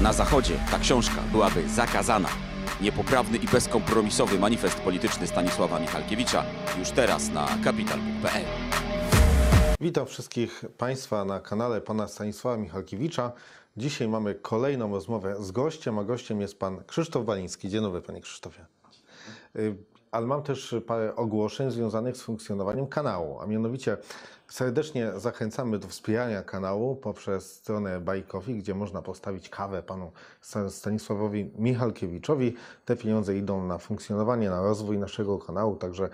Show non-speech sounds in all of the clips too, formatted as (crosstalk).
Na Zachodzie ta książka byłaby zakazana. Niepoprawny i bezkompromisowy manifest polityczny Stanisława Michalkiewicza już teraz na kapital.pl. Witam wszystkich Państwa na kanale pana Stanisława Michalkiewicza. Dzisiaj mamy kolejną rozmowę z gościem, a gościem jest pan Krzysztof Waliński. Dzień dobry, panie Krzysztofie. Y, ale mam też parę ogłoszeń związanych z funkcjonowaniem kanału, a mianowicie Serdecznie zachęcamy do wspierania kanału poprzez stronę Bajkowi, gdzie można postawić kawę panu Stanisławowi Michalkiewiczowi. Te pieniądze idą na funkcjonowanie, na rozwój naszego kanału, także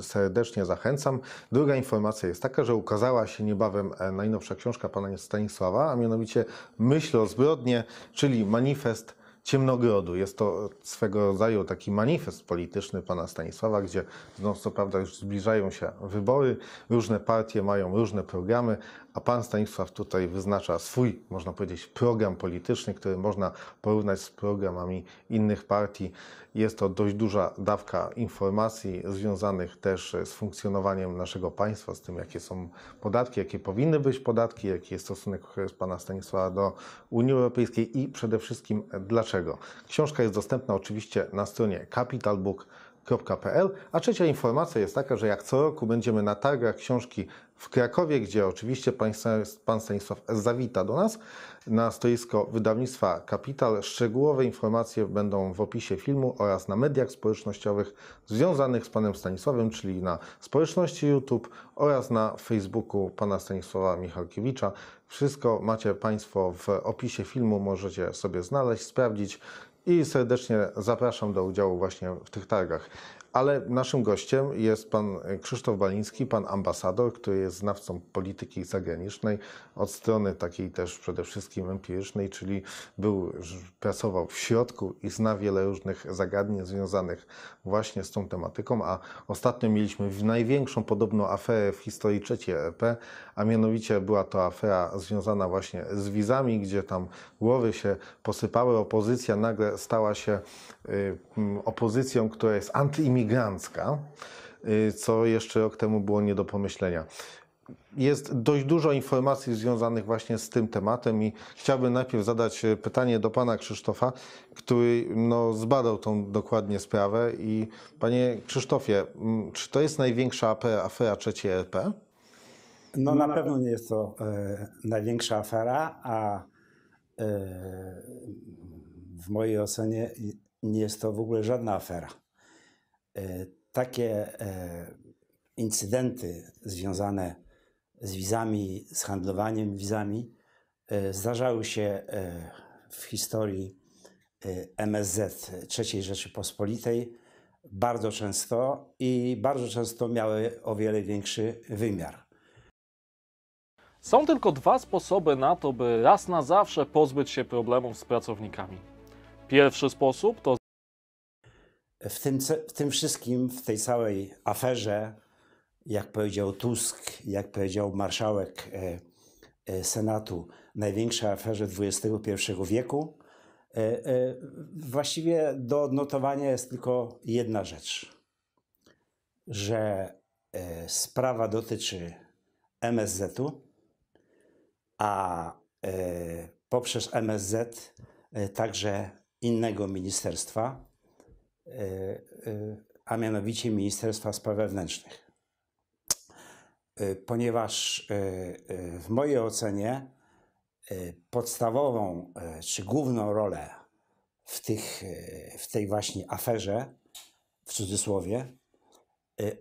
serdecznie zachęcam. Druga informacja jest taka, że ukazała się niebawem e, najnowsza książka pana Stanisława, a mianowicie Myśl o zbrodnie, czyli manifest Ciemnogrodu. Jest to swego rodzaju taki manifest polityczny pana Stanisława, gdzie no, co prawda już zbliżają się wybory, różne partie mają różne programy, a pan Stanisław tutaj wyznacza swój, można powiedzieć, program polityczny, który można porównać z programami innych partii. Jest to dość duża dawka informacji związanych też z funkcjonowaniem naszego państwa, z tym, jakie są podatki, jakie powinny być podatki, jaki jest stosunek pana Stanisława do Unii Europejskiej i przede wszystkim dlaczego. Książka jest dostępna oczywiście na stronie Capital Book www.książkapodcast.pl. A trzecia informacja jest taka, że jak co roku będziemy na targach książki w Krakowie, gdzie oczywiście pan, pan Stanisław zawita do nas na stoisko wydawnictwa Kapital. Szczegółowe informacje będą w opisie filmu oraz na mediach społecznościowych związanych z panem Stanisławem, czyli na społeczności YouTube oraz na Facebooku pana Stanisława Michalkiewicza. Wszystko macie Państwo w opisie filmu, możecie sobie znaleźć, sprawdzić i serdecznie zapraszam do udziału właśnie w tych targach. Ale naszym gościem jest pan Krzysztof Baliński, pan ambasador, który jest znawcą polityki zagranicznej od strony takiej też przede wszystkim empirycznej, czyli był, pracował w środku i zna wiele różnych zagadnień związanych właśnie z tą tematyką, a ostatnio mieliśmy największą podobną aferę w historii III RP, e e, a mianowicie była to afera związana właśnie z wizami, gdzie tam głowy się posypały, opozycja nagle stała się y, mm, opozycją, która jest antyimigracyjna, gigancka, y, co jeszcze rok temu było nie do pomyślenia. Jest dość dużo informacji związanych właśnie z tym tematem i chciałbym najpierw zadać e, pytanie do pana Krzysztofa, który no, zbadał tą dokładnie sprawę. I panie Krzysztofie, czy to jest największa afera, trzeciej RP? No, no na pewno nie jest to e, największa afera, a e, w mojej ocenie nie jest to w ogóle żadna afera. E, takie e, incydenty związane z wizami, z handlowaniem wizami e, zdarzały się w historii MSZ III Rzeczypospolitej bardzo często i bardzo często miały o wiele większy wymiar. Są tylko dwa sposoby na to, by raz na zawsze pozbyć się problemów z pracownikami. Pierwszy sposób to w tym, w tym wszystkim, w tej całej aferze, jak powiedział Tusk, jak powiedział marszałek e, e, Senatu, największej aferze XXI wieku, e, właściwie do odnotowania jest tylko jedna rzecz, że sprawa dotyczy MSZ-u, a poprzez MSZ także innego ministerstwa, E, e, a mianowicie Ministerstwa Spraw Wewnętrznych. E, ponieważ w mojej ocenie podstawową czy główną rolę w, tych, w tej właśnie aferze, w cudzysłowie,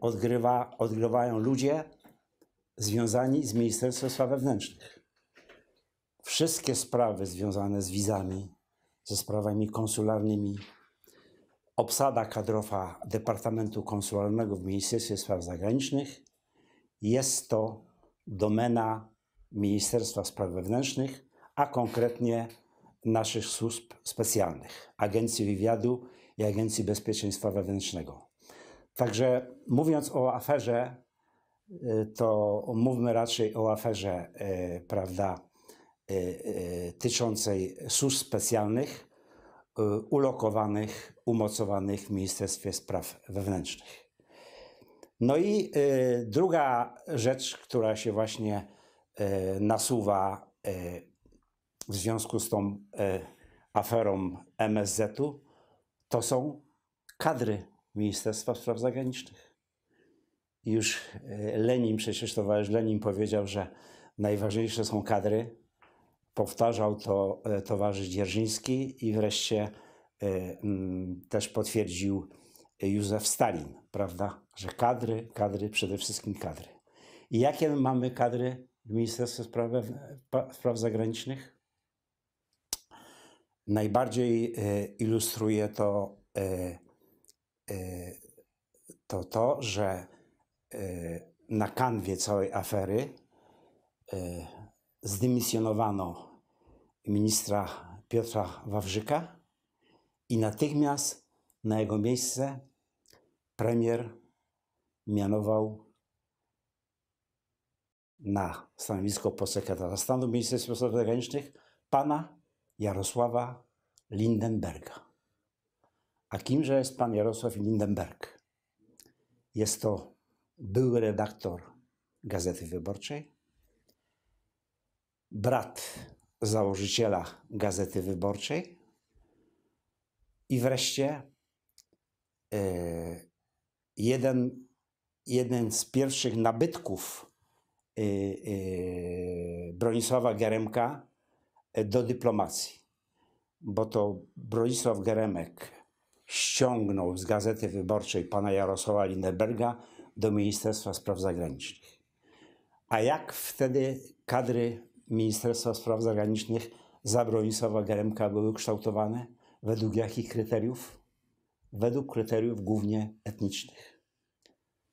odgrywa, odgrywają ludzie związani z Ministerstwem Spraw Wewnętrznych. Wszystkie sprawy związane z wizami, ze sprawami konsularnymi, obsada kadrowa Departamentu Konsularnego w Ministerstwie Spraw Zagranicznych jest to domena Ministerstwa Spraw Wewnętrznych, a konkretnie naszych służb specjalnych, Agencji Wywiadu i Agencji Bezpieczeństwa Wewnętrznego. Także mówiąc o aferze, y, to mówmy raczej o aferze, y, prawda, y, tyczącej służb specjalnych, Y, ulokowanych, umocowanych w Ministerstwie Spraw Wewnętrznych. No i y, druga rzecz, która się właśnie y, nasuwa w związku z tą aferą MSZ-u, to są kadry Ministerstwa Spraw Zagranicznych. Już Lenin, przecież towarzysz Lenin powiedział, że najważniejsze są kadry, Powtarzał to e, towarzysz Dzierżyński i wreszcie e, mm, też potwierdził e, Józef Stalin, prawda, że kadry, kadry, przede wszystkim kadry. I jakie mamy kadry w Ministerstwie Spraw, Spraw Zagranicznych? Najbardziej ilustruje to to, to że na kanwie całej afery zdymisjonowano ministra Piotra Wawrzyka i natychmiast na jego miejsce premier mianował na stanowisko podsekretarza stanu Ministerstwa Spraw Zagranicznych pana Jarosława Lindenberga. A kimże jest pan Jarosław Lindenberg? Jest to były redaktor Gazety Wyborczej, brat założyciela Gazety Wyborczej i wreszcie e, jeden, jeden z pierwszych nabytków e, e, Bronisława Geremka do dyplomacji, bo to Bronisław Geremek ściągnął z Gazety Wyborczej pana Jarosława Lindeberga do Ministerstwa Spraw Zagranicznych. A jak wtedy kadry Ministerstwa Spraw Zagranicznych za Bronisława Geremka były kształtowane? Według jakich kryteriów? Według kryteriów głównie etnicznych.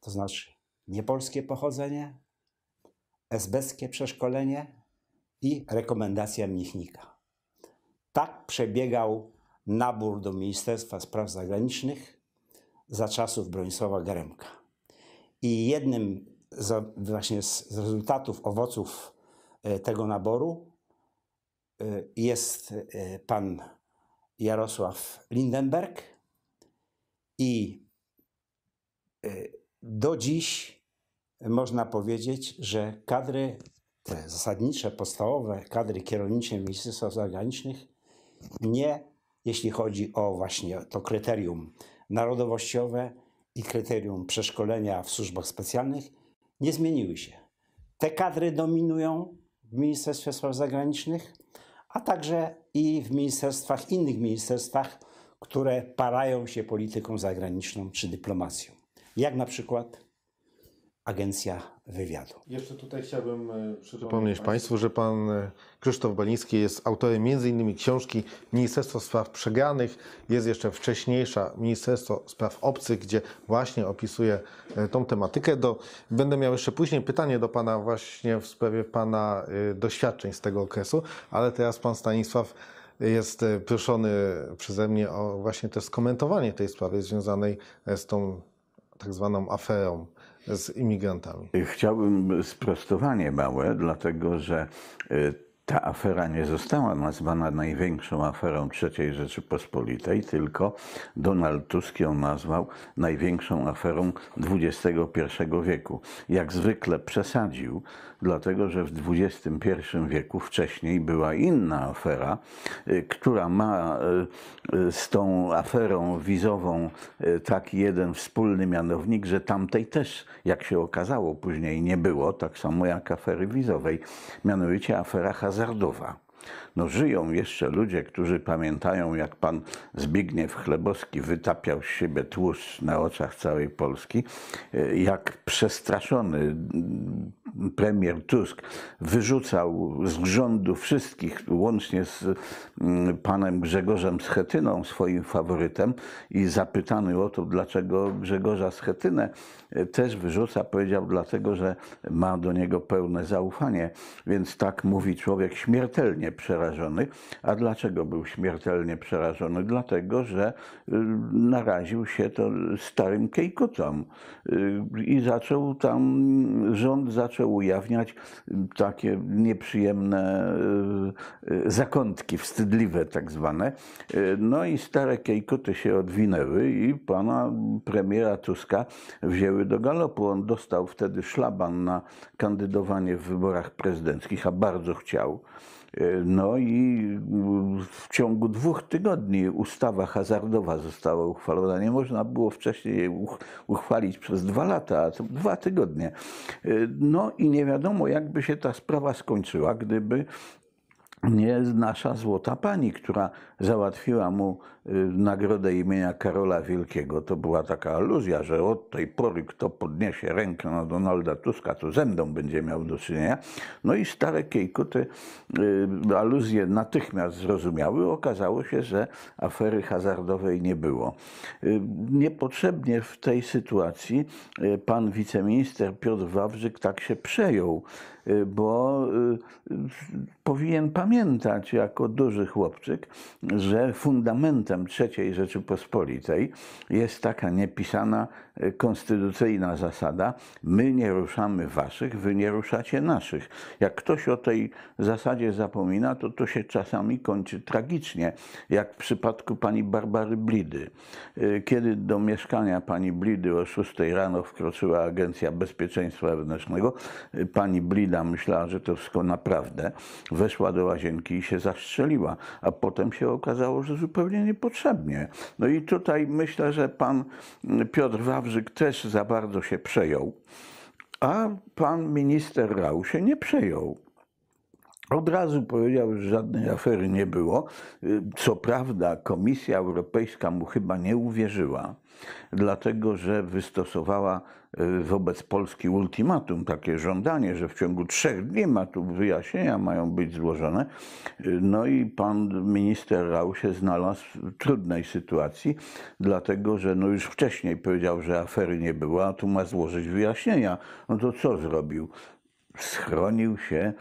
To znaczy niepolskie pochodzenie, esbeckie przeszkolenie i rekomendacja mnichnika. Tak przebiegał nabór do Ministerstwa Spraw Zagranicznych za czasów Bronisława Geremka. I jednym z, właśnie z rezultatów, owoców E, tego naboru e, jest e, pan Jarosław Lindenberg i do dziś można powiedzieć, że kadry te zasadnicze, podstawowe kadry kierownicze Ministerstwa Zagranicznych nie, jeśli chodzi o właśnie to kryterium narodowościowe i kryterium przeszkolenia w służbach specjalnych, nie zmieniły się. Te kadry dominują w Ministerstwie Spraw Zagranicznych, a także i w ministerstwach, innych ministerstwach, które parają się polityką zagraniczną czy dyplomacją. Jak na przykład agencja wywiadu. Jeszcze tutaj chciałbym e, przypomnieć Państwu, że pan e, Krzysztof Baliński jest autorem m.in. książki Ministerstwo Spraw Przegranych. Jest jeszcze wcześniejsza Ministerstwo Spraw Obcych, gdzie właśnie opisuje e, tą tematykę. Do, będę miał jeszcze później pytanie do Pana właśnie w sprawie Pana doświadczeń z tego okresu, ale teraz Pan Stanisław jest proszony przeze mnie o właśnie też skomentowanie tej sprawy związanej z tą tak zwaną aferą z imigrantami. Chciałbym sprostowanie małe, dlatego że e, ta afera nie została nazwana największą aferą III Rzeczypospolitej, tylko Donald Tusk ją nazwał największą aferą XXI wieku. Jak zwykle przesadził, dlatego że w XXI wieku wcześniej była inna afera, y, która ma y, y, z tą aferą wizową taki jeden wspólny mianownik, że tamtej też, jak się okazało później, nie było, tak samo jak afery wizowej, mianowicie afera hazardowa. No żyją jeszcze ludzie, którzy pamiętają, jak pan Zbigniew Chlebowski wytapiał z siebie tłuszcz na oczach całej Polski, jak przestraszony premier Tusk wyrzucał z rządu wszystkich, łącznie z mm, panem Grzegorzem Schetyną, swoim faworytem, i zapytany o to, dlaczego Grzegorza Schetynę e, też wyrzuca, powiedział dlatego, że ma do niego pełne zaufanie. Więc tak mówi człowiek śmiertelnie przerażony. A dlaczego był śmiertelnie przerażony? Dlatego, że y, naraził się to starym kejkotom y, i zaczął tam, mm, rząd zaczął zawsze ujawniać mm, takie nieprzyjemne y, y, zakątki, wstydliwe tak zwane. Y, no i stare kejkoty się odwinęły i pana premiera Tuska wzięły do galopu. On dostał wtedy szlaban na kandydowanie w wyborach prezydenckich, a bardzo chciał. E, no i w ciągu dwóch tygodni ustawa hazardowa została uchwalona. Nie można było wcześniej jej uchwalić przez dwa lata, a to dwa tygodnie. E, no i nie wiadomo, jakby się ta sprawa skończyła, gdyby nie nasza złota pani, która załatwiła mu y, nagrodę imienia Karola Wielkiego. To była taka aluzja, że od tej pory kto podniesie rękę na Donalda Tuska, to ze mną będzie miał do czynienia. No i stare Kiejko te y, aluzje natychmiast zrozumiały. Okazało się, że afery hazardowej nie było. Y, niepotrzebnie w tej sytuacji pan wiceminister Piotr Wawrzyk tak się przejął Y, bo y, powinien pamiętać jako duży chłopczyk, że fundamentem III Rzeczypospolitej jest taka niepisana konstytucyjna zasada: my nie ruszamy waszych, wy nie ruszacie naszych. Jak ktoś o tej zasadzie zapomina, to to się czasami kończy tragicznie, jak w przypadku pani Barbary Blidy. Y, kiedy do mieszkania pani Blidy o 6 rano wkroczyła Agencja Bezpieczeństwa Wewnętrznego, y, pani Blida myślała, że to wszystko naprawdę, weszła do łazienki i się zastrzeliła, a potem się okazało, że zupełnie niepotrzebnie. No i tutaj myślę, że pan y, Piotr Waw Wawrzyk też za bardzo się przejął, a pan minister Rał się nie przejął. Od razu powiedział, że żadnej afery nie było. Co prawda, Komisja Europejska mu chyba nie uwierzyła, dlatego że wystosowała y, wobec Polski ultimatum, takie żądanie, że w ciągu trzech dni ma tu wyjaśnienia mają być złożone. Y, no i pan minister Rał się znalazł w trudnej sytuacji, dlatego że no już wcześniej powiedział, że afery nie było, a tu ma złożyć wyjaśnienia. No to co zrobił? schronił się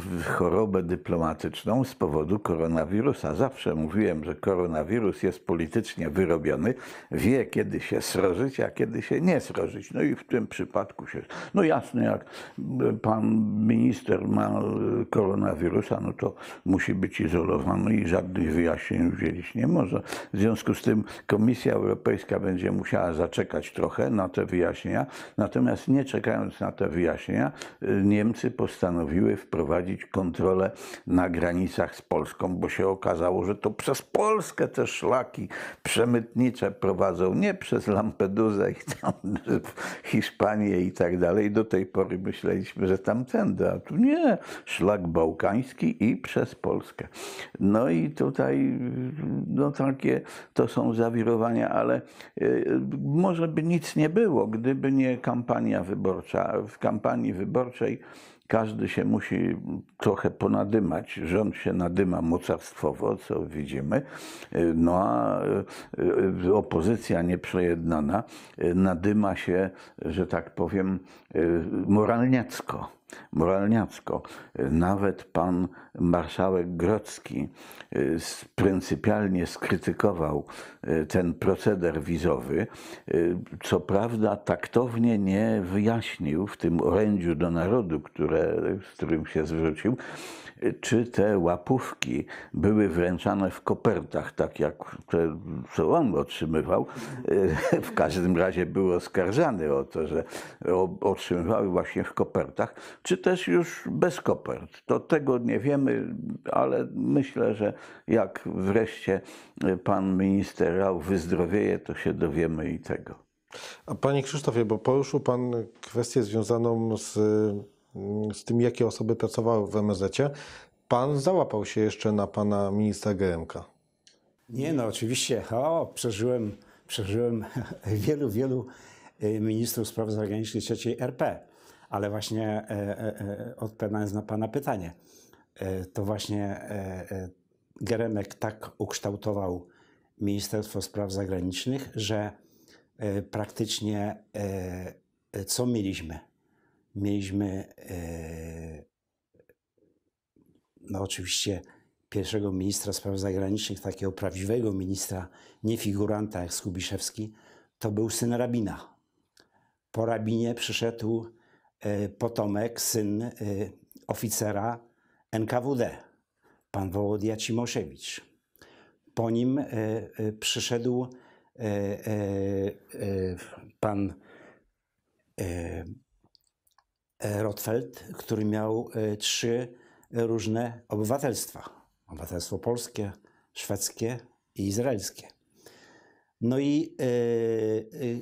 w chorobę dyplomatyczną z powodu koronawirusa. Zawsze mówiłem, że koronawirus jest politycznie wyrobiony, wie kiedy się srożyć, a kiedy się nie srożyć. No i w tym przypadku się. No jasne, jak pan minister ma koronawirusa, no to musi być izolowany i żadnych wyjaśnień udzielić nie może. W związku z tym Komisja Europejska będzie musiała zaczekać trochę na te wyjaśnienia, natomiast nie czekając na te wyjaśnienia, Niemcy postanowiły wprowadzić kontrolę na granicach z Polską, bo się okazało, że to przez Polskę te szlaki przemytnicze prowadzą, nie przez Lampedusę i tam Hiszpanię i tak dalej. Do tej pory myśleliśmy, że tamtędy, a tu nie, szlak bałkański i przez Polskę. No i tutaj no takie to są zawirowania, ale y, może by nic nie było, gdyby nie kampania wyborcza. W kampanii wyborczej każdy się musi trochę ponadymać. Rząd się nadyma mocarstwowo, co widzimy, no a e, e, opozycja nieprzejednana e, nadyma się, że tak powiem, moralniacko. Moralniacko. Nawet pan marszałek Grocki y, pryncypialnie skrytykował y, ten proceder wizowy. Y, co prawda taktownie nie wyjaśnił w tym orędziu do narodu, które, z którym się zwrócił, czy te łapówki były wręczane w kopertach, tak jak te, co on otrzymywał. (laughs) W każdym razie był oskarżany o to, że otrzymywały właśnie w kopertach, czy też już bez kopert. To tego nie wiemy ale myślę, że jak wreszcie pan minister Rał wyzdrowieje, to się dowiemy i tego. A panie Krzysztofie, bo poruszył pan kwestię związaną z, z tym, jakie osoby pracowały w msz Pan załapał się jeszcze na pana ministra GmK. Nie, no oczywiście. O, przeżyłem, przeżyłem (laughs) wielu, wielu e, ministrów spraw zagranicznych trzeciej RP ale właśnie e, e, e odpowiadając na Pana pytanie. E, to właśnie e, e, Geremek tak ukształtował Ministerstwo Spraw Zagranicznych, że praktycznie co mieliśmy? Mieliśmy no oczywiście pierwszego ministra spraw zagranicznych, takiego prawdziwego ministra, nie figuranta jak Skubiszewski, to był syn rabina. Po rabinie przyszedł potomek, syn oficera NKWD, pan Wołodia Cimoszewicz. Po nim e, e, przyszedł e, pan Rotfeld, który miał trzy różne obywatelstwa. Obywatelstwo polskie, szwedzkie i izraelskie. No i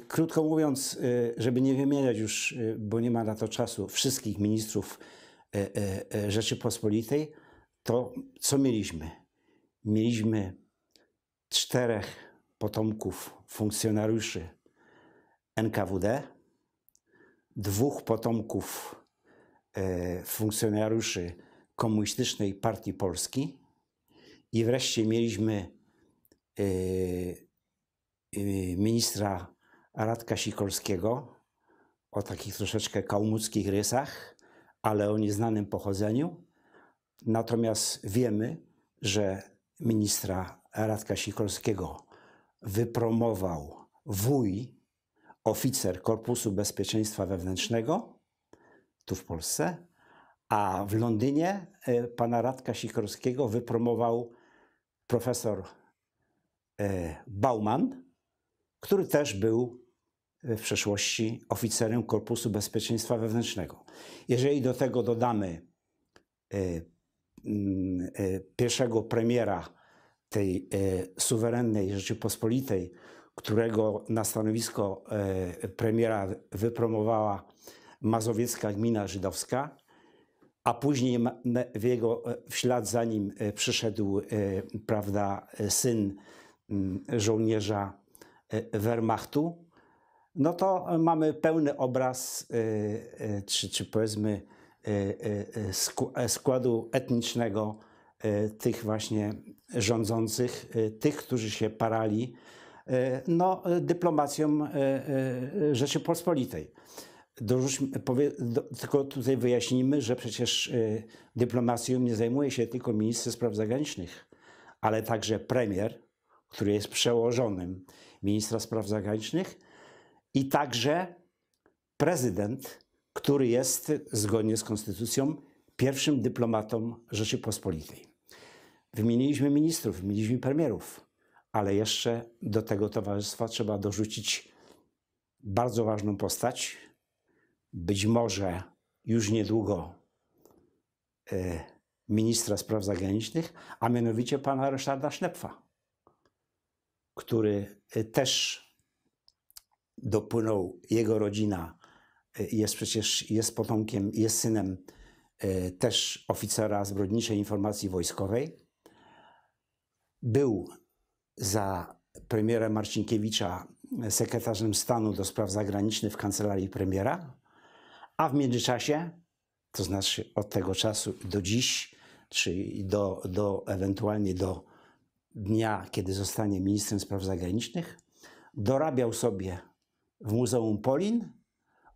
krótko mówiąc, żeby nie wymieniać już, bo nie ma na to czasu, wszystkich ministrów E, e, e, Rzeczypospolitej, to co mieliśmy? Mieliśmy czterech potomków funkcjonariuszy NKWD, dwóch potomków funkcjonariuszy Komunistycznej Partii Polski i wreszcie mieliśmy ministra Radka Sikorskiego o takich troszeczkę kałmuckich rysach, ale o nieznanym pochodzeniu. Natomiast wiemy, że ministra Radka Sikorskiego wypromował wuj, oficer Korpusu Bezpieczeństwa Wewnętrznego tu w Polsce, a w Londynie e, pana Radka Sikorskiego wypromował profesor e, Bauman, który też był w przeszłości oficerem Korpusu Bezpieczeństwa Wewnętrznego. Jeżeli do tego dodamy e, mm, e, pierwszego premiera tej e, suwerennej Rzeczypospolitej, którego na stanowisko premiera wypromowała mazowiecka gmina żydowska, a później w, jego, w ślad za nim przyszedł prawda, syn mm, żołnierza Wehrmachtu, no to mamy pełny obraz, y, y, czy, czy powiedzmy, y, składu etnicznego tych właśnie rządzących, tych, którzy się parali no, dyplomacją Rzeczypospolitej. powie, do, tylko tutaj wyjaśnimy, że przecież dyplomacją nie zajmuje się tylko minister spraw zagranicznych, ale także premier, który jest przełożonym ministra spraw zagranicznych, i także prezydent, który jest zgodnie z konstytucją pierwszym dyplomatą Rzeczypospolitej. Wymieniliśmy ministrów, wymieniliśmy premierów, ale jeszcze do tego towarzystwa trzeba dorzucić bardzo ważną postać. Być może już niedługo y, ministra spraw zagranicznych, a mianowicie pana Ryszarda Sznepfa, który e, też dopłynął jego rodzina, e, jest przecież jest potomkiem, jest synem e, też oficera zbrodniczej informacji wojskowej. Był za premiera Marcinkiewicza e, sekretarzem stanu do spraw zagranicznych w kancelarii premiera, a w międzyczasie, to znaczy od tego czasu do dziś, czyli do, do ewentualnie do dnia, kiedy zostanie ministrem spraw zagranicznych, dorabiał sobie w Muzeum Polin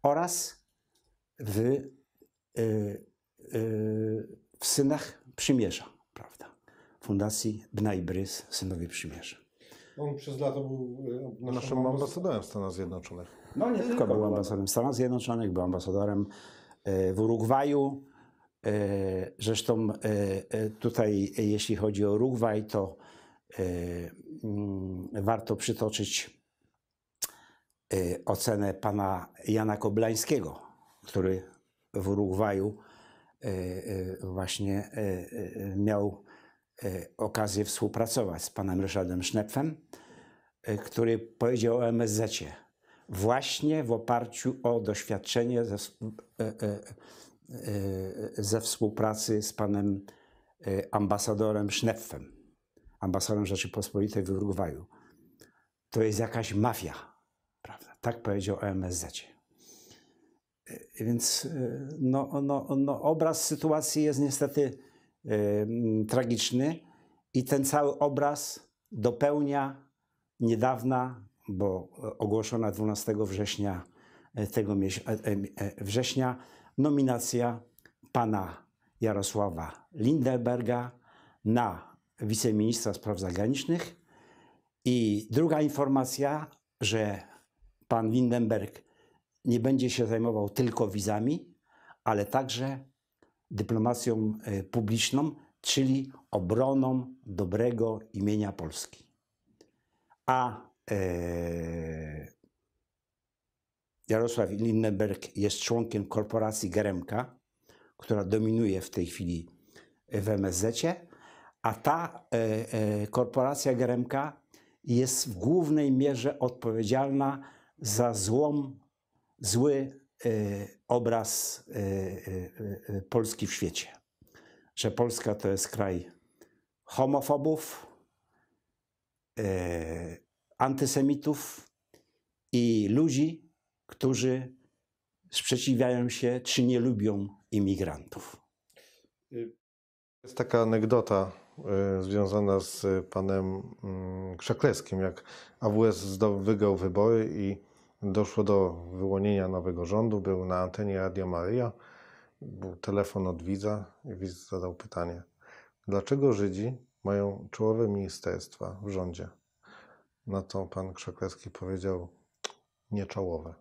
oraz w, y, y, w Synach Przymierza, prawda? Fundacji Bnajbrys, Synowie Przymierza. On no, przez lata był y, naszym, naszym ambasadorem w Stanach Zjednoczonych. No nie tylko, był ambasadorem Stanów Zjednoczonych, był ambasadorem y, w Urugwaju. Y, zresztą tutaj, jeśli chodzi o Urugwaj, to mm, warto przytoczyć Y, ocenę pana Jana Koblańskiego, który w Urugwaju y, y, właśnie miał okazję współpracować z panem Ryszardem Sznepfem, który powiedział o msz właśnie w oparciu o doświadczenie ze, ze współpracy z panem ambasadorem Sznepfem, ambasadorem Rzeczypospolitej w Urugwaju. To jest jakaś mafia tak powiedział o MSZ. E, więc e, no, no, no, obraz sytuacji jest niestety y, tragiczny i ten cały obraz dopełnia niedawna, bo ogłoszona 12 września tego września nominacja pana Jarosława Lindelberga na wiceministra spraw zagranicznych. I druga informacja, że pan Windenberg nie będzie się zajmował tylko wizami, ale także dyplomacją e, publiczną, czyli obroną dobrego imienia Polski. A e, Jarosław Lindenberg jest członkiem korporacji Geremka, która dominuje w tej chwili w msz a ta e, e, korporacja Geremka jest w głównej mierze odpowiedzialna za złą, zły e, obraz e, e, Polski w świecie. Że Polska to jest kraj homofobów, antysemitów i ludzi, którzy sprzeciwiają się czy nie lubią imigrantów. Jest taka anegdota związana z panem mm, Krzakleskim, jak AWS wygał wybory i doszło do wyłonienia nowego rządu, był na antenie Radio Maria, był telefon od widza i widz zadał pytanie, dlaczego Żydzi mają czołowe ministerstwa w rządzie? Na to pan Krzakleski powiedział, nie czołowe.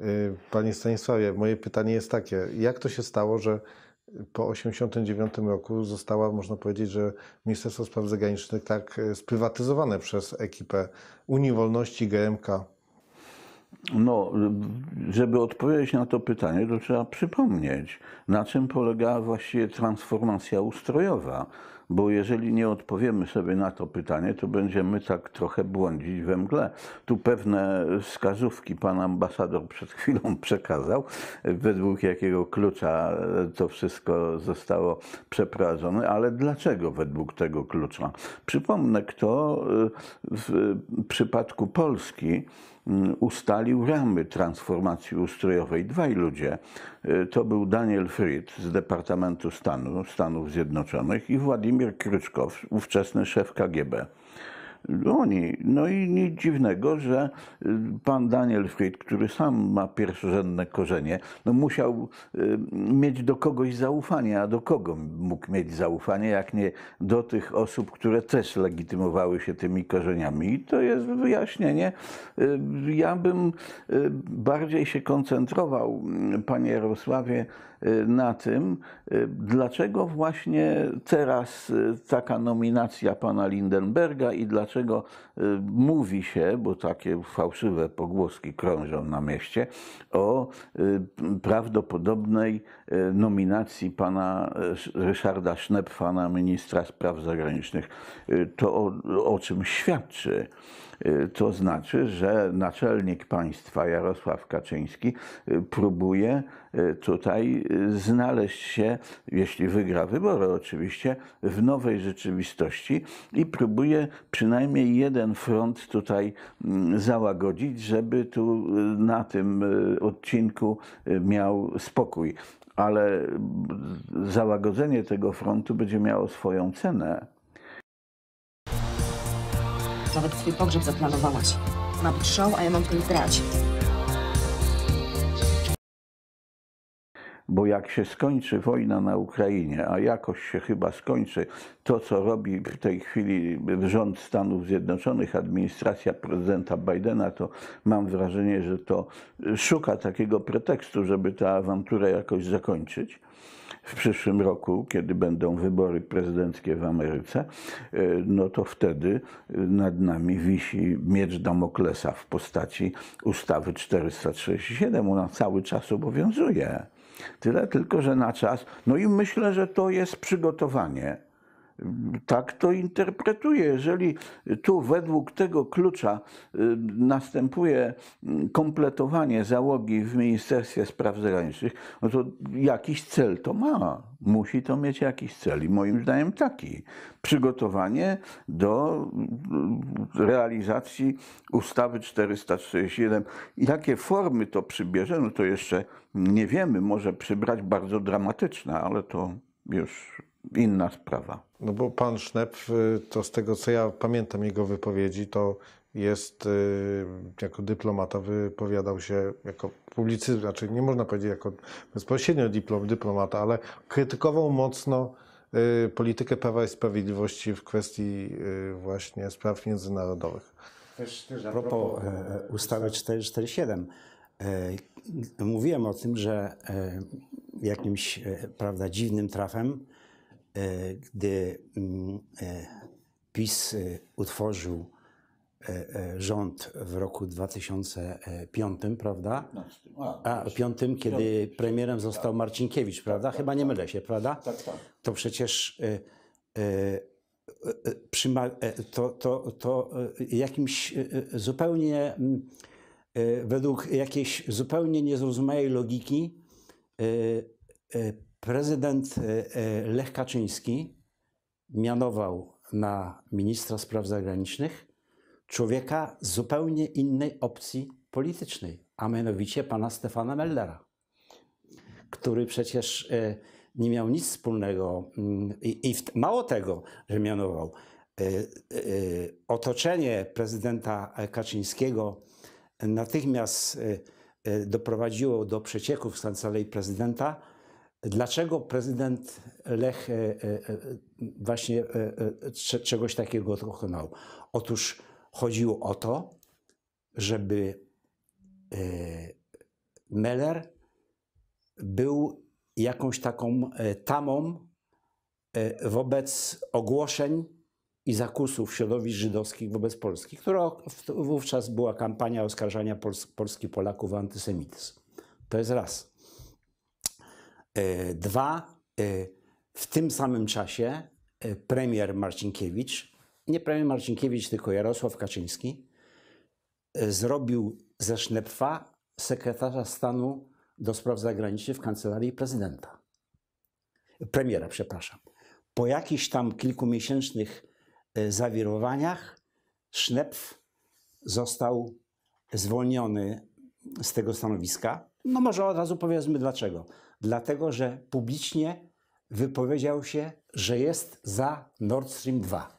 Y, panie Stanisławie, moje pytanie jest takie, jak to się stało, że po 1989 roku została, można powiedzieć, że Ministerstwo Spraw Zagranicznych tak y, sprywatyzowane przez ekipę Unii Wolności GMK. No, żeby odpowiedzieć na to pytanie, to trzeba przypomnieć, na czym polega właściwie transformacja ustrojowa, bo jeżeli nie odpowiemy sobie na to pytanie, to będziemy tak trochę błądzić we mgle. Tu pewne wskazówki pan ambasador przed chwilą (laughs) przekazał, według jakiego klucza to wszystko zostało przeprowadzone, ale dlaczego według tego klucza? Przypomnę, kto w przypadku Polski, Mm, ustalił ramy transformacji ustrojowej. Dwaj ludzie, y, to był Daniel Fried z Departamentu Stanu Stanów Zjednoczonych i Władimir Kryczkow, ówczesny szef KGB oni. No i nic dziwnego, że y, pan Daniel Fried, który sam ma pierwszorzędne korzenie, no musiał y, mieć do kogoś zaufanie, a do kogo mógł mieć zaufanie, jak nie do tych osób, które też legitymowały się tymi korzeniami. I to jest wyjaśnienie. Y, ja bym bardziej się koncentrował, panie Jarosławie, na tym, dlaczego właśnie teraz taka nominacja pana Lindenberga i dlaczego dlaczego y, mówi się, bo takie fałszywe pogłoski krążą na mieście, o y, prawdopodobnej y, nominacji pana Ryszarda Sznepfa na ministra spraw zagranicznych. To o, o czym świadczy? Y, to znaczy, że naczelnik państwa Jarosław Kaczyński y, próbuje y, tutaj znaleźć się, jeśli wygra wybory oczywiście, w nowej rzeczywistości i próbuje przynajmniej jeden front tutaj mm, załagodzić, żeby tu na tym odcinku miał spokój. Ale mm, załagodzenie tego frontu będzie miało swoją cenę. Nawet swój pogrzeb zaplanowałaś. Ma być show, a ja mam w grać. Bo jak się skończy wojna na Ukrainie, a jakoś się chyba skończy, to co robi w tej chwili rząd Stanów Zjednoczonych, administracja prezydenta Bidena, to mam wrażenie, że to szuka takiego pretekstu, żeby tę awanturę jakoś zakończyć w przyszłym roku, kiedy będą wybory prezydenckie w Ameryce, e, no to wtedy e, nad nami wisi miecz Damoklesa w postaci ustawy 437. Ona cały czas obowiązuje. Tyle tylko, że na czas. No i myślę, że to jest przygotowanie tak to interpretuję. Jeżeli tu według tego klucza y, następuje mm, kompletowanie załogi w Ministerstwie Spraw Zagranicznych, no to jakiś cel to ma. Musi to mieć jakiś cel i moim zdaniem taki. Przygotowanie do mm, realizacji ustawy 447. Jakie formy to przybierze, no to jeszcze nie wiemy. Może przybrać bardzo dramatyczne, ale to już inna sprawa. No bo pan Sznep, y, to z tego co ja pamiętam jego wypowiedzi, to jest y, jako dyplomata wypowiadał się jako publicysta, znaczy nie można powiedzieć jako bezpośrednio dyplom, dyplomata, ale krytykował mocno y, politykę Prawa i Sprawiedliwości w kwestii właśnie spraw międzynarodowych. Też, też a propos e, e, ustawy 447. E, mówiłem o tym, że jakimś prawda, dziwnym trafem E, gdy mm, e, PiS e, utworzył rząd w roku 2005, prawda? No, a, piątym, kiedy premierem został tak. Marcinkiewicz, tak, prawda? Tak, Chyba nie mylę się, prawda? Tak, tak. To przecież to, to, to jakimś zupełnie, mm, według jakiejś zupełnie niezrozumiałej logiki Prezydent e, e, Lech Kaczyński mianował na ministra spraw zagranicznych człowieka zupełnie innej opcji politycznej, a mianowicie pana Stefana Mellera, który przecież e, nie miał nic wspólnego mm, i, mało tego, że mianował. Otoczenie prezydenta Kaczyńskiego natychmiast doprowadziło do przecieków z kancelarii prezydenta Dlaczego prezydent Lech e, e, e, właśnie czegoś takiego dokonał? Otóż chodziło o to, żeby Meller był jakąś taką tamą wobec ogłoszeń i zakusów środowisk żydowskich wobec Polski, która wówczas była kampania oskarżania Polski Polaków o antysemityzm. To jest raz. E, dwa, e, w tym samym czasie e, premier Marcinkiewicz, nie premier Marcinkiewicz, tylko Jarosław Kaczyński, zrobił ze Sznepfa sekretarza stanu do spraw zagranicznych w kancelarii prezydenta. Premiera, przepraszam. Po jakichś tam kilkumiesięcznych zawirowaniach Sznepf został zwolniony z tego stanowiska. No może od razu powiedzmy dlaczego dlatego że publicznie wypowiedział się, że jest za Nord Stream 2.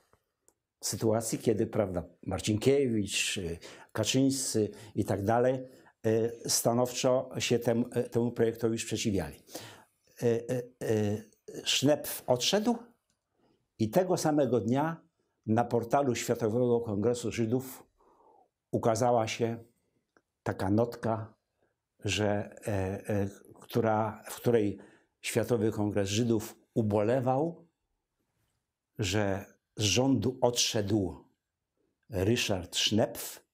W sytuacji, kiedy prawda, Marcinkiewicz, y, Kaczyńscy i tak dalej y, stanowczo się temu y, projektowi sprzeciwiali. Sznepf odszedł i tego samego dnia na portalu Światowego Kongresu Żydów ukazała się taka notka, że e, e, która, w której Światowy Kongres Żydów ubolewał, że z rządu odszedł Ryszard Schnepf,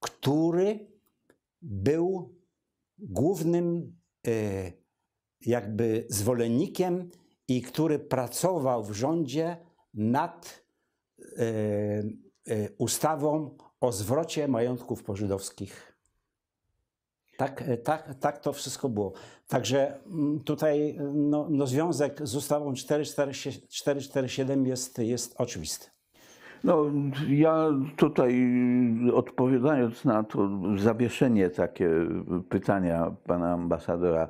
który był głównym e, jakby zwolennikiem i który pracował w rządzie nad e, e, ustawą o zwrocie majątków pożydowskich tak, e, tak, tak to wszystko było. Także mm, tutaj e, no, no związek z ustawą 447 jest, jest oczywisty. No, ja tutaj odpowiadając na to zawieszenie takie pytania pana ambasadora,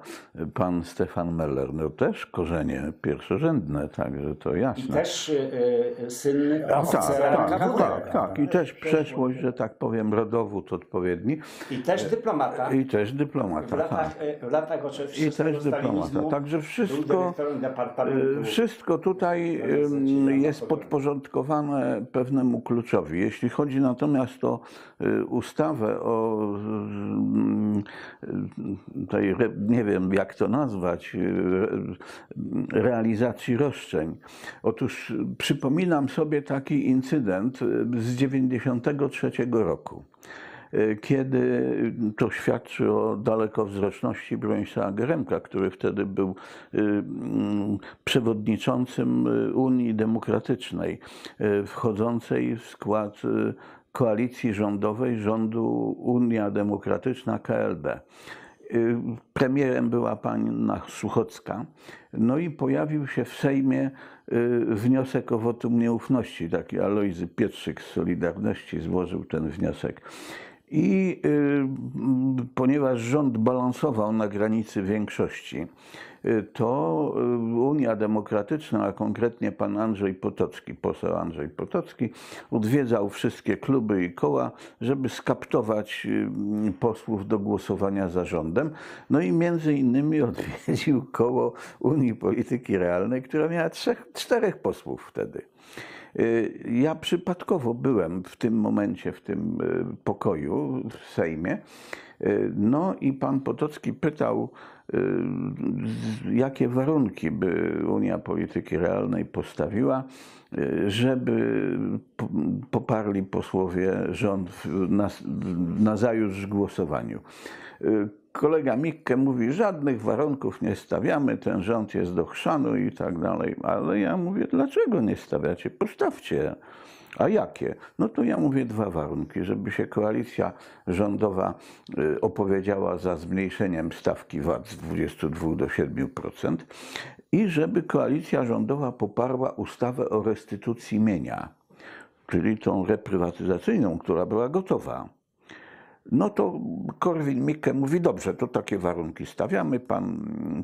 pan Stefan Meller, no też korzenie pierwszorzędne, także to jasne. I też yy, syn A, oficera tak, tak, no tak, tak, i też przeszłość, że tak powiem, rodowód odpowiedni. I też dyplomata. I też dyplomata, W latach, tak. Y, w latach oczywiście I też dyplomata, także wszystko, wszystko tutaj y, jest podporządkowane pewnemu kluczowi. Jeśli chodzi natomiast o y, ustawę o y, y, tej, nie wiem jak to nazwać, realizacji roszczeń. Otóż przypominam sobie taki incydent z 1993 roku. E, kiedy y, to świadczy o dalekowzroczności Bronisława Geremka, który wtedy był y, mm, przewodniczącym y, Unii Demokratycznej, wchodzącej w skład koalicji rządowej rządu Unia Demokratyczna KLB premierem była panna Suchocka. No i pojawił się w Sejmie wniosek o wotum nieufności. Taki Alojzy Pietrzyk z Solidarności złożył ten wniosek. I y, ponieważ rząd balansował na granicy większości, y, to y, Unia Demokratyczna, a konkretnie pan Andrzej Potocki, poseł Andrzej Potocki, odwiedzał wszystkie kluby i koła, żeby skaptować y, posłów do głosowania za rządem. No i między innymi (laughs) odwiedził koło Unii Polityki Realnej, która miała trzech, czterech posłów wtedy. Y, ja przypadkowo byłem w tym momencie w tym y, pokoju w Sejmie. Y, no i pan Potocki pytał, jakie warunki by Unia Polityki Realnej postawiła, żeby poparli posłowie rząd na, na zajutrz głosowaniu. Kolega Mikke mówi, żadnych warunków nie stawiamy, ten rząd jest do chrzanu i tak dalej. Ale ja mówię, dlaczego nie stawiacie? Postawcie. A jakie? No to ja mówię dwa warunki, żeby się koalicja rządowa y, opowiedziała za zmniejszeniem stawki VAT z 22 do 7% i żeby koalicja rządowa poparła ustawę o restytucji mienia, czyli tą reprywatyzacyjną, która była gotowa. No to Korwin-Mikke mówi, dobrze, to takie warunki stawiamy. Pan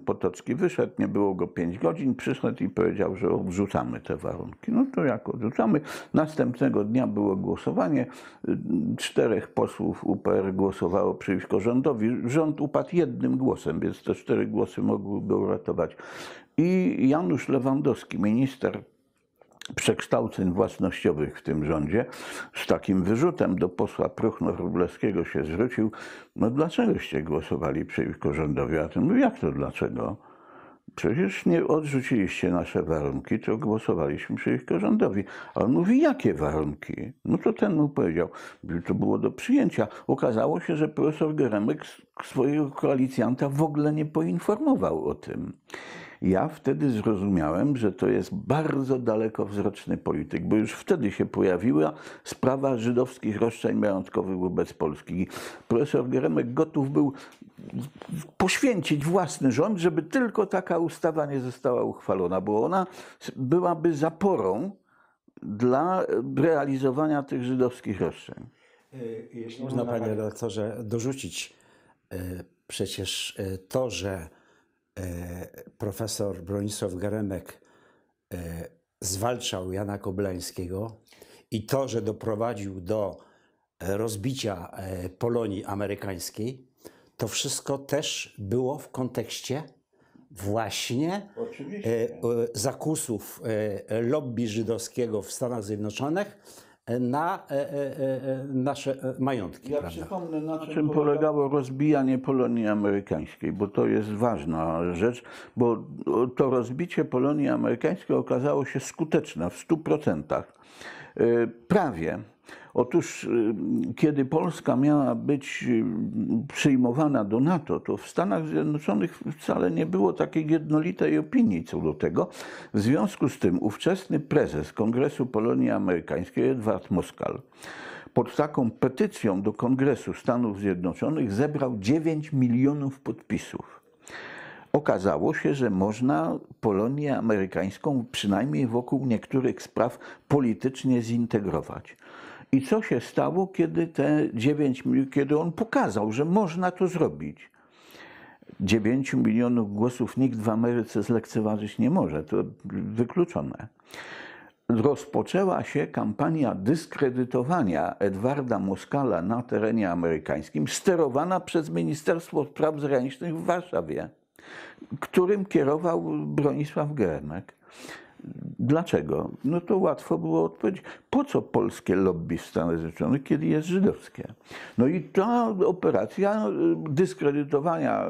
Potocki wyszedł, nie było go 5 godzin, przyszedł i powiedział, że odrzucamy te warunki. No to jak odrzucamy? Następnego dnia było głosowanie. Czterech posłów UPR głosowało przeciwko rządowi. Rząd upadł jednym głosem, więc te cztery głosy mogłyby uratować. I Janusz Lewandowski, minister przekształceń własnościowych w tym rządzie, z takim wyrzutem do posła Pruchno-Wróblewskiego się zwrócił, no dlaczegoście głosowali przeciwko rządowi, a ten mówi, jak to dlaczego? Przecież nie odrzuciliście nasze warunki, to głosowaliśmy przeciwko rządowi. A on mówi, jakie warunki? No to ten mu powiedział, to było do przyjęcia. Okazało się, że profesor Geremek swojego koalicjanta w ogóle nie poinformował o tym. Ja wtedy zrozumiałem, że to jest bardzo dalekowzroczny polityk, bo już wtedy się pojawiła sprawa żydowskich roszczeń majątkowych wobec Polski. Profesor Geremek gotów był poświęcić własny rząd, żeby tylko taka ustawa nie została uchwalona, bo ona byłaby zaporą dla realizowania tych żydowskich roszczeń. E, jeśli można, panie redaktorze, dorzucić e, przecież e, to, że E, profesor Bronisław Geremek e, zwalczał Jana Koblańskiego i to, że doprowadził do rozbicia e, Polonii amerykańskiej, to wszystko też było w kontekście właśnie Oczywiście. zakusów lobby żydowskiego w Stanach Zjednoczonych, na e, e, e, nasze majątki. Ja prawda? przypomnę, na czym, czym polegało rozbijanie Polonii Amerykańskiej, bo to jest ważna rzecz, bo to rozbicie Polonii Amerykańskiej okazało się skuteczne w 100%. Prawie Otóż, y, kiedy Polska miała być y, przyjmowana do NATO, to w Stanach Zjednoczonych wcale nie było takiej jednolitej opinii co do tego. W związku z tym ówczesny prezes Kongresu Polonii Amerykańskiej, Edward Moskal, pod taką petycją do Kongresu Stanów Zjednoczonych zebrał 9 milionów podpisów. Okazało się, że można Polonię amerykańską przynajmniej wokół niektórych spraw politycznie zintegrować. I co się stało, kiedy te 9 kiedy on pokazał, że można to zrobić? 9 milionów głosów nikt w Ameryce zlekceważyć nie może, to wykluczone. Rozpoczęła się kampania dyskredytowania Edwarda Moskala na terenie amerykańskim, sterowana przez Ministerstwo Spraw Zagranicznych w Warszawie, którym kierował Bronisław Geremek. Dlaczego? No to łatwo było odpowiedzieć. Po co polskie lobby w Stanach Zjednoczonych, kiedy jest żydowskie? No i ta operacja y, dyskredytowania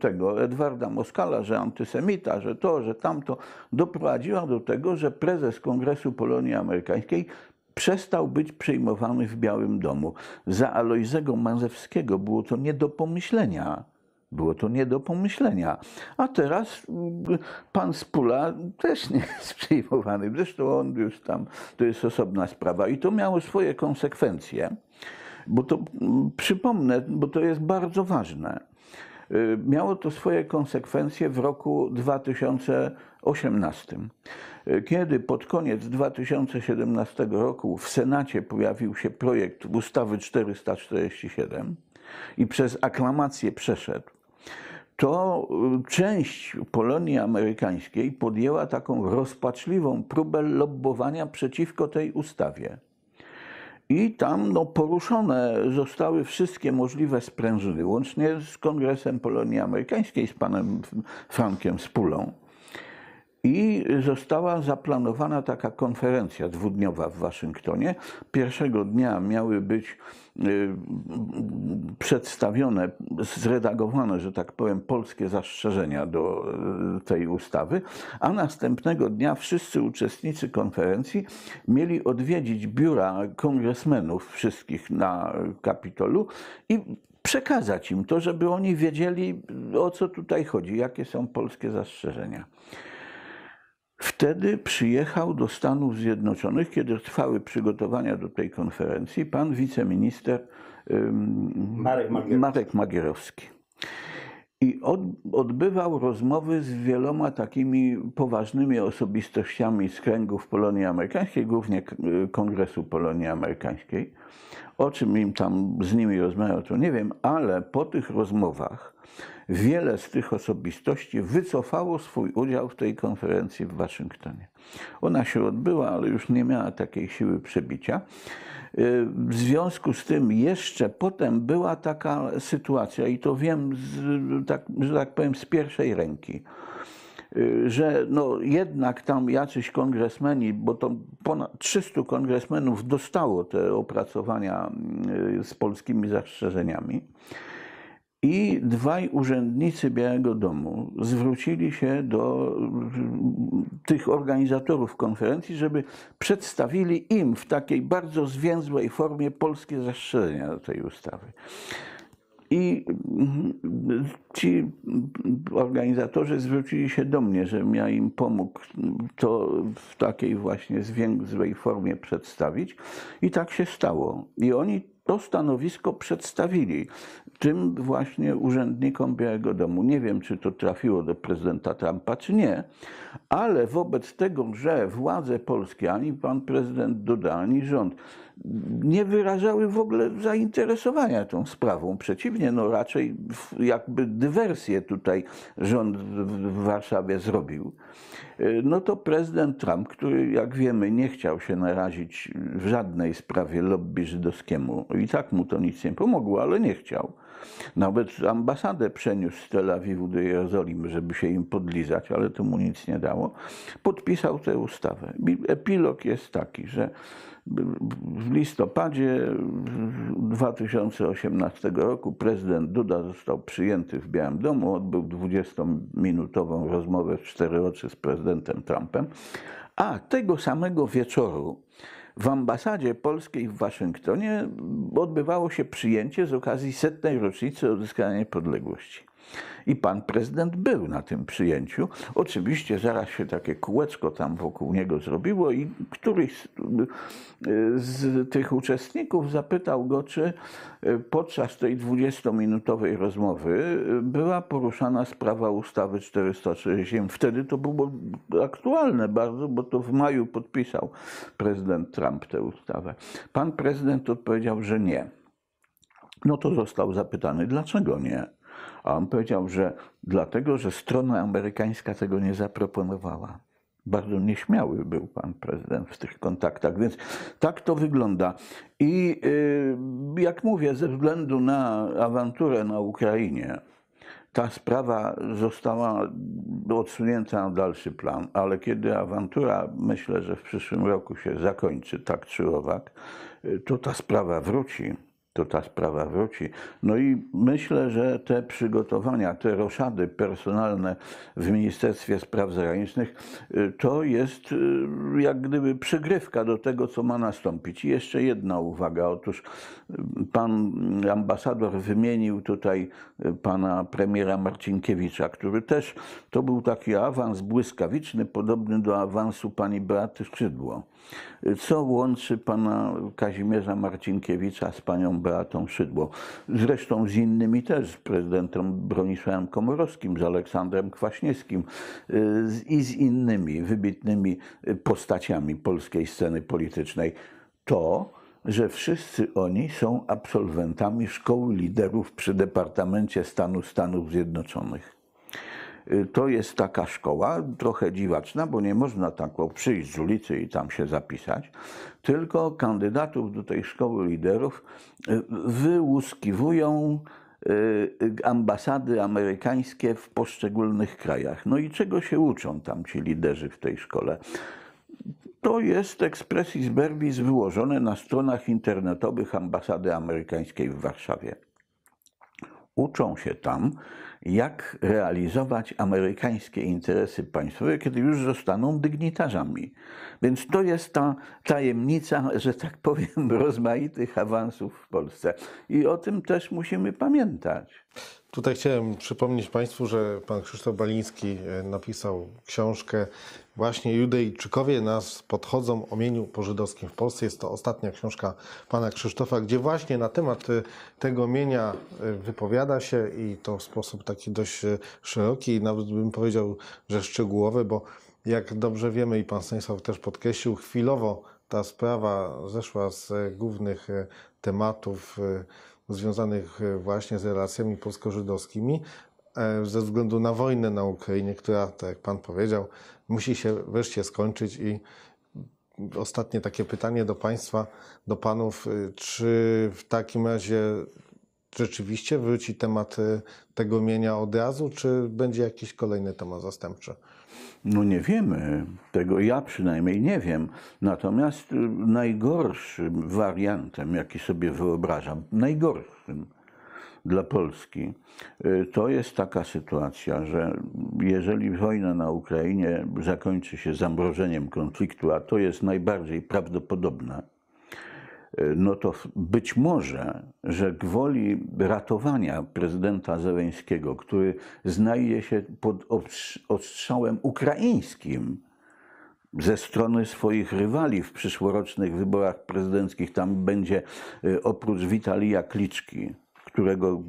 tego Edwarda Moskala, że antysemita, że to, że tamto, doprowadziła do tego, że prezes Kongresu Polonii Amerykańskiej przestał być przyjmowany w Białym Domu. Za Alojzego Mazewskiego było to nie do pomyślenia było to nie do pomyślenia. A teraz y, pan Spula też nie (laughs) jest przyjmowany. Zresztą on już tam, to jest osobna sprawa. I to miało swoje konsekwencje, bo to mm, przypomnę, bo to jest bardzo ważne. Y, miało to swoje konsekwencje w roku 2018, y, kiedy pod koniec 2017 roku w Senacie pojawił się projekt ustawy 447 i przez aklamację przeszedł to y, część Polonii amerykańskiej podjęła taką rozpaczliwą próbę lobbowania przeciwko tej ustawie. I tam no, poruszone zostały wszystkie możliwe sprężyny, łącznie z Kongresem Polonii Amerykańskiej, z panem Frankiem Spulą. I została zaplanowana taka konferencja dwudniowa w Waszyngtonie. Pierwszego dnia miały być y, przedstawione, zredagowane, że tak powiem, polskie zastrzeżenia do y, tej ustawy, a następnego dnia wszyscy uczestnicy konferencji mieli odwiedzić biura kongresmenów wszystkich na Kapitolu i przekazać im to, żeby oni wiedzieli, o co tutaj chodzi, jakie są polskie zastrzeżenia. Wtedy przyjechał do Stanów Zjednoczonych, kiedy trwały przygotowania do tej konferencji, pan wiceminister um, Marek, Magierowski. Marek Magierowski. I od, odbywał rozmowy z wieloma takimi poważnymi osobistościami z kręgów Polonii Amerykańskiej, głównie y, Kongresu Polonii Amerykańskiej. O czym im tam z nimi rozmawiał, to nie wiem, ale po tych rozmowach Wiele z tych osobistości wycofało swój udział w tej konferencji w Waszyngtonie. Ona się odbyła, ale już nie miała takiej siły przebicia. W związku z tym jeszcze potem była taka sytuacja, i to wiem, z, tak, że tak powiem, z pierwszej ręki że no jednak tam jacyś kongresmeni, bo to ponad 300 kongresmenów dostało te opracowania y, z polskimi zastrzeżeniami. I dwaj urzędnicy Białego Domu zwrócili się do mm, tych organizatorów konferencji, żeby przedstawili im w takiej bardzo zwięzłej formie polskie zastrzeżenia do tej ustawy. I mm, ci organizatorzy zwrócili się do mnie, żebym ja im pomógł to w takiej właśnie zwięzłej formie przedstawić. I tak się stało. I oni to stanowisko przedstawili tym właśnie urzędnikom Białego Domu. Nie wiem, czy to trafiło do prezydenta Trumpa, czy nie, ale wobec tego, że władze polskie, ani pan prezydent Duda, ani rząd nie wyrażały w ogóle zainteresowania tą sprawą. Przeciwnie, no raczej jakby dywersję tutaj rząd w Warszawie zrobił. E, no to prezydent Trump, który jak wiemy nie chciał się narazić w żadnej sprawie lobby żydowskiemu i tak mu to nic nie pomogło, ale nie chciał nawet ambasadę przeniósł z Tel Awiwu do Jerozolimy, żeby się im podlizać, ale to mu nic nie dało. Podpisał tę ustawę. Epilog jest taki, że w listopadzie 2018 roku prezydent Duda został przyjęty w Białym Domu, odbył 20-minutową rozmowę w cztery oczy z prezydentem Trumpem, a tego samego wieczoru w ambasadzie polskiej w Waszyngtonie odbywało się przyjęcie z okazji setnej rocznicy odzyskania niepodległości. I pan prezydent był na tym przyjęciu. Oczywiście zaraz się takie kółeczko tam wokół niego zrobiło i któryś z y, tych uczestników zapytał go, czy y, podczas tej 20-minutowej rozmowy y, była poruszana sprawa ustawy 460. Wtedy to było aktualne bardzo, bo to w maju podpisał prezydent Trump tę ustawę. Pan prezydent odpowiedział, że nie. No to został zapytany, dlaczego nie? A on powiedział, że dlatego, że strona amerykańska tego nie zaproponowała. Bardzo nieśmiały był pan prezydent w tych kontaktach, więc tak to wygląda. I y, jak mówię, ze względu na awanturę na Ukrainie, ta sprawa została odsunięta na dalszy plan, ale kiedy awantura, myślę, że w przyszłym roku się zakończy, tak czy owak, y, to ta sprawa wróci to ta sprawa wróci. No i myślę, że te przygotowania, te roszady personalne w Ministerstwie Spraw Zagranicznych y, to jest y, jak gdyby przygrywka do tego, co ma nastąpić. I jeszcze jedna uwaga. Otóż y, pan ambasador wymienił tutaj pana premiera Marcinkiewicza, który też to był taki awans błyskawiczny, podobny do awansu pani Beaty Szydło co łączy pana Kazimierza Marcinkiewicza z panią Beatą Szydło? Zresztą z innymi też, z prezydentem Bronisławem Komorowskim, z Aleksandrem Kwaśniewskim y, i z innymi wybitnymi postaciami polskiej sceny politycznej. To, że wszyscy oni są absolwentami szkoły liderów przy Departamencie Stanu Stanów Zjednoczonych. Y, to jest taka szkoła, trochę dziwaczna, bo nie można tak przyjść z ulicy i tam się zapisać, tylko kandydatów do tej szkoły liderów y, wyłuskiwują y, ambasady amerykańskie w poszczególnych krajach. No i czego się uczą tam ci liderzy w tej szkole? To jest expressis verbis wyłożone na stronach internetowych ambasady amerykańskiej w Warszawie. Uczą się tam, jak realizować amerykańskie interesy państwowe, kiedy już zostaną dygnitarzami. Więc to jest ta tajemnica, że tak powiem, (laughs) rozmaitych awansów w Polsce. I o tym też musimy pamiętać. Tutaj chciałem przypomnieć Państwu, że pan Krzysztof Baliński e, napisał książkę Właśnie Judejczykowie nas podchodzą o mieniu pożydowskim w Polsce. Jest to ostatnia książka pana Krzysztofa, gdzie właśnie na temat y, tego mienia y, wypowiada się i to w sposób taki dość y, szeroki, nawet bym powiedział, że szczegółowy, bo jak dobrze wiemy i pan Stanisław też podkreślił, chwilowo ta sprawa zeszła z głównych tematów związanych właśnie z relacjami polsko-żydowskimi, E, ze względu na wojnę na Ukrainie, która, tak jak Pan powiedział, musi się wreszcie skończyć i ostatnie takie pytanie do Państwa, do Panów, e, czy w takim razie rzeczywiście wróci temat e, tego mienia od razu, czy będzie jakiś kolejny temat zastępczy? No nie wiemy, tego ja przynajmniej nie wiem. Natomiast najgorszym wariantem, jaki sobie wyobrażam, najgorszym, dla Polski. Y, to jest taka sytuacja, że jeżeli wojna na Ukrainie zakończy się zamrożeniem konfliktu, a to jest najbardziej prawdopodobne, y, no to być może, że gwoli ratowania prezydenta Zeleńskiego, który znajdzie się pod ostrzałem ukraińskim, ze strony swoich rywali w przyszłorocznych wyborach prezydenckich. Tam będzie y, oprócz Witalia Kliczki, którego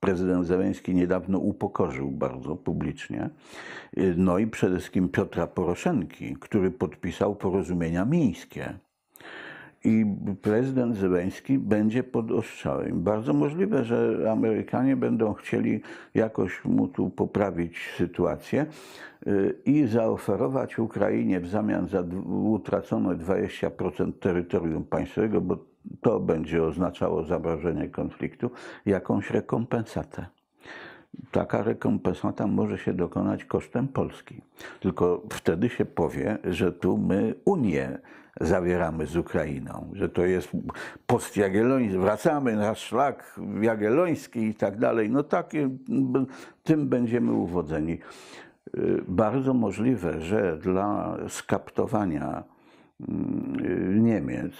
prezydent Zeleński niedawno upokorzył bardzo publicznie, no i przede wszystkim Piotra Poroszenki, który podpisał porozumienia mińskie. I prezydent Zeleński będzie pod ostrzałem. Bardzo możliwe, że Amerykanie będą chcieli jakoś mu tu poprawić sytuację y, i zaoferować Ukrainie w zamian za utracone 20% terytorium państwowego, bo to będzie oznaczało zamrożenie konfliktu, jakąś rekompensatę. Taka rekompensata może się dokonać kosztem Polski. Tylko wtedy się powie, że tu my Unię zawieramy z Ukrainą, że to jest post postjagielloński, wracamy na szlak jagielloński i tak dalej. No tak, tym będziemy uwodzeni. Y, bardzo możliwe, że dla skaptowania mm, Niemiec,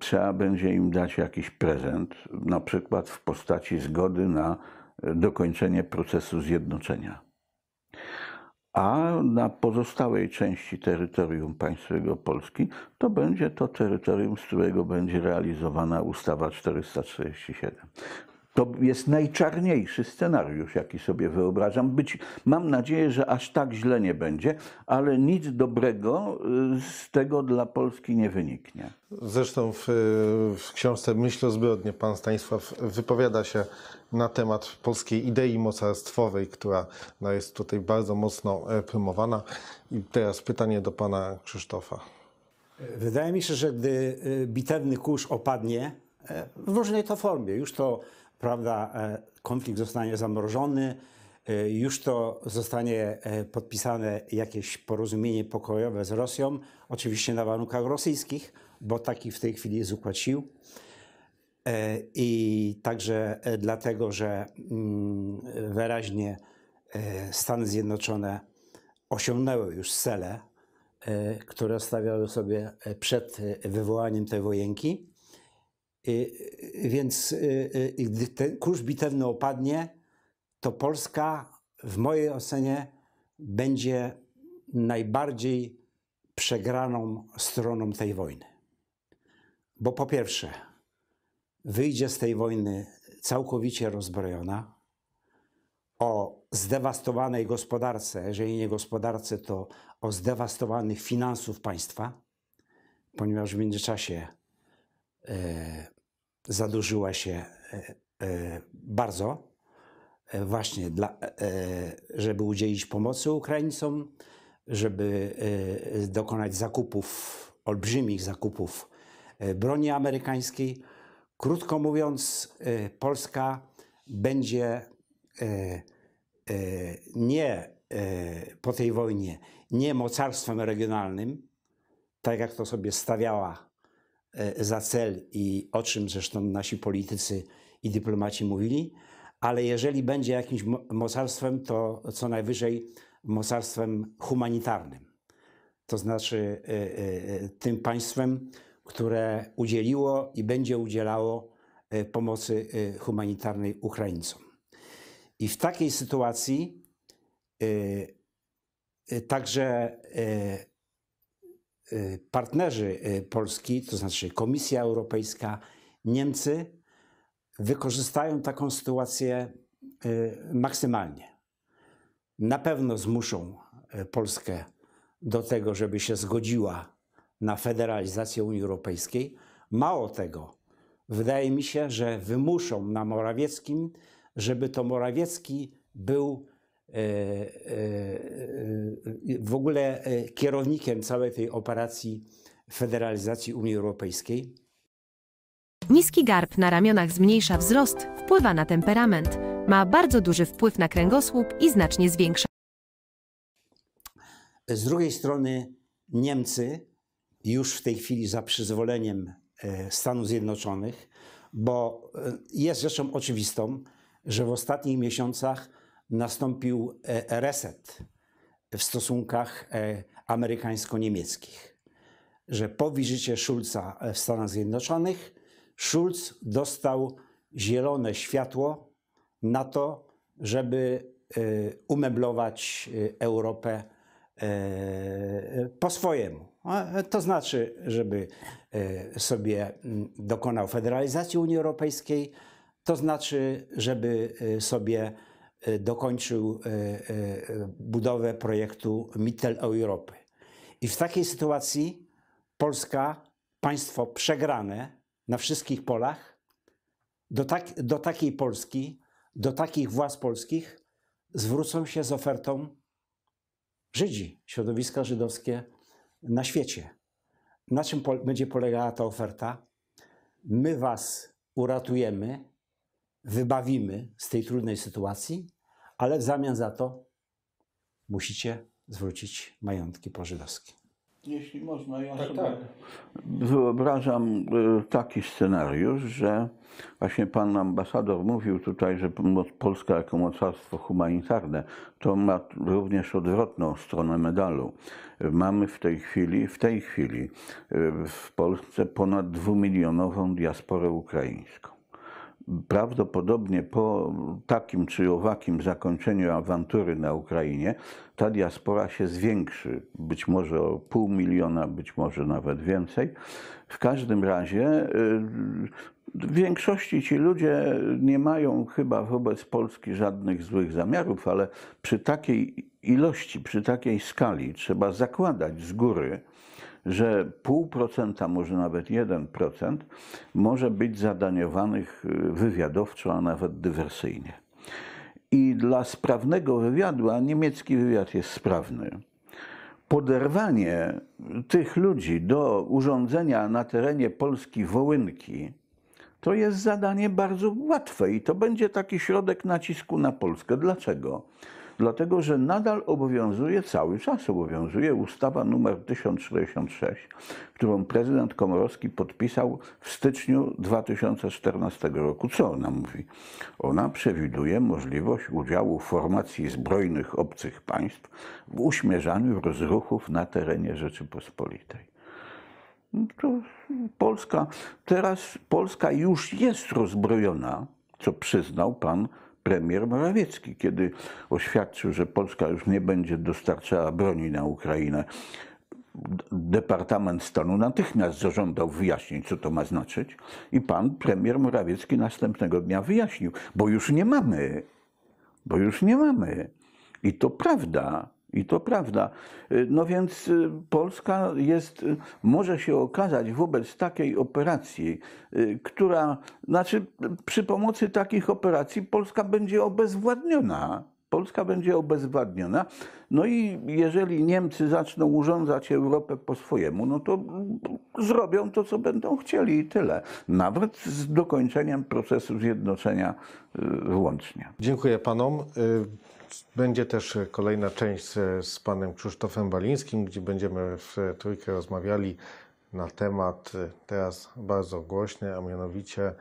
trzeba będzie im dać jakiś prezent, na przykład w postaci zgody na e, dokończenie procesu zjednoczenia. A na pozostałej części terytorium państwowego Polski to będzie to terytorium, z którego będzie realizowana ustawa 447. To jest najczarniejszy scenariusz, jaki sobie wyobrażam. Być, mam nadzieję, że aż tak źle nie będzie, ale nic dobrego y, z tego dla Polski nie wyniknie. Zresztą w, y, w książce Myśl o zbrodnie pan Stanisław wypowiada się na temat polskiej idei mocarstwowej, która no, jest tutaj bardzo mocno e, promowana. I teraz pytanie do pana Krzysztofa. Wydaje mi się, że gdy y, bitewny kurz opadnie, e, w różnej to formie, już to prawda, e, konflikt zostanie zamrożony, e, już to zostanie e, podpisane jakieś porozumienie pokojowe z Rosją, oczywiście na warunkach rosyjskich, bo taki w tej chwili jest układ sił. I także dlatego, że mm, wyraźnie Stany Zjednoczone osiągnęły już cele, które stawiały sobie przed wywołaniem tej wojenki. Y, y, więc y, gdy ten kurz bitewny opadnie, to Polska w mojej ocenie będzie najbardziej przegraną stroną tej wojny. Bo po pierwsze, wyjdzie z tej wojny całkowicie rozbrojona, o zdewastowanej gospodarce, jeżeli nie gospodarce, to o zdewastowanych finansów państwa, ponieważ w międzyczasie e, zadłużyła się e, e, bardzo, e, właśnie dla, żeby udzielić pomocy Ukraińcom, żeby dokonać zakupów, olbrzymich zakupów broni amerykańskiej. Krótko mówiąc, Polska będzie nie po tej wojnie, nie mocarstwem regionalnym, tak jak to sobie stawiała E, za cel i o czym zresztą nasi politycy i dyplomaci mówili, ale jeżeli będzie jakimś mocarstwem, to co najwyżej mocarstwem humanitarnym. To znaczy e, e, tym państwem, które udzieliło i będzie udzielało pomocy humanitarnej Ukraińcom. I w takiej sytuacji także Y, partnerzy y, Polski, to znaczy Komisja Europejska, Niemcy, wykorzystają taką sytuację y, maksymalnie. Na pewno zmuszą Polskę do tego, żeby się zgodziła na federalizację Unii Europejskiej. Mało tego, wydaje mi się, że wymuszą na Morawieckim, żeby to Morawiecki był E, e, e, w ogóle kierownikiem całej tej operacji federalizacji Unii Europejskiej. Niski garb na ramionach zmniejsza wzrost, wpływa na temperament, ma bardzo duży wpływ na kręgosłup i znacznie zwiększa. Z drugiej strony Niemcy już w tej chwili za przyzwoleniem Stanów Zjednoczonych, bo jest rzeczą oczywistą, że w ostatnich miesiącach nastąpił e, reset w stosunkach e, amerykańsko-niemieckich, że po wizycie Schulza e, w Stanach Zjednoczonych Schulz dostał zielone światło na to, żeby umeblować Europę po swojemu. To znaczy, żeby sobie dokonał federalizacji Unii Europejskiej, to znaczy, żeby sobie dokończył e, e, budowę projektu Mittel-Europy I w takiej sytuacji Polska, państwo przegrane na wszystkich polach, do, tak, do takiej Polski, do takich władz polskich zwrócą się z ofertą Żydzi, środowiska żydowskie na świecie. Na czym po będzie polegała ta oferta? My was uratujemy, wybawimy z tej trudnej sytuacji, ale w zamian za to musicie zwrócić majątki pożydowskie. Jeśli można, ja tak, sobie tak. wyobrażam y, taki scenariusz, że właśnie pan ambasador mówił tutaj, że Polska jako mocarstwo humanitarne to ma również odwrotną stronę medalu. Mamy w tej chwili, w tej chwili y, w Polsce ponad dwumilionową diasporę ukraińską prawdopodobnie po takim czy owakim zakończeniu awantury na Ukrainie ta diaspora się zwiększy, być może o pół miliona, być może nawet więcej. W każdym razie y, w większości ci ludzie nie mają chyba wobec Polski żadnych złych zamiarów, ale przy takiej ilości, przy takiej skali trzeba zakładać z góry, że pół procenta, może nawet jeden procent, może być zadaniowanych y, wywiadowczo, a nawet dywersyjnie. I dla sprawnego wywiadu, a niemiecki wywiad jest sprawny, poderwanie tych ludzi do urządzenia na terenie Polski Wołynki, to jest zadanie bardzo łatwe i to będzie taki środek nacisku na Polskę. Dlaczego? dlatego że nadal obowiązuje, cały czas obowiązuje ustawa nr 1066, którą prezydent Komorowski podpisał w styczniu 2014 roku. Co ona mówi? Ona przewiduje możliwość udziału formacji zbrojnych obcych państw w uśmierzaniu rozruchów na terenie Rzeczypospolitej. No to Polska, teraz Polska już jest rozbrojona, co przyznał pan premier Morawiecki, kiedy oświadczył, że Polska już nie będzie dostarczała broni na Ukrainę. Departament Stanu natychmiast zażądał wyjaśnień, co to ma znaczyć, i pan premier Morawiecki następnego dnia wyjaśnił, bo już nie mamy, bo już nie mamy. I to prawda. I to prawda. Y, no więc y, Polska jest, y, może się okazać wobec takiej operacji, która, znaczy przy pomocy takich operacji Polska będzie obezwładniona. Polska będzie obezwładniona. No i jeżeli Niemcy zaczną urządzać Europę po swojemu, no to zrobią to, co będą chcieli i tyle. Nawet z dokończeniem procesu zjednoczenia włącznie. Dziękuję panom. Będzie też e, kolejna część e, z, panem Krzysztofem Balińskim, gdzie będziemy w e, trójkę rozmawiali na temat teraz bardzo głośny, a mianowicie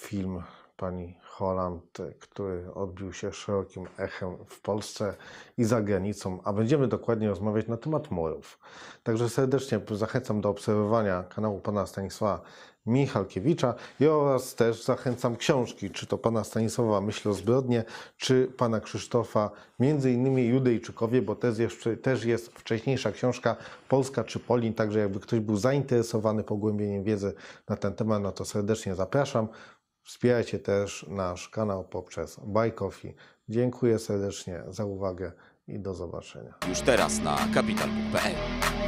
film pani Holland, który odbił się szerokim echem w Polsce i za granicą, a będziemy dokładnie rozmawiać na temat morów. Także serdecznie zachęcam do obserwowania kanału pana Stanisława Michalkiewicza i oraz też zachęcam książki, czy to pana Stanisława Myśl o zbrodnie, czy pana Krzysztofa, między innymi Judejczykowie, bo też jeszcze też jest wcześniejsza książka Polska czy Polin, także jakby ktoś był zainteresowany pogłębieniem wiedzy na ten temat, no to serdecznie zapraszam. Wspierajcie też nasz kanał poprzez Buy Coffee. Dziękuję serdecznie za uwagę i do zobaczenia. Już teraz na kapital.pl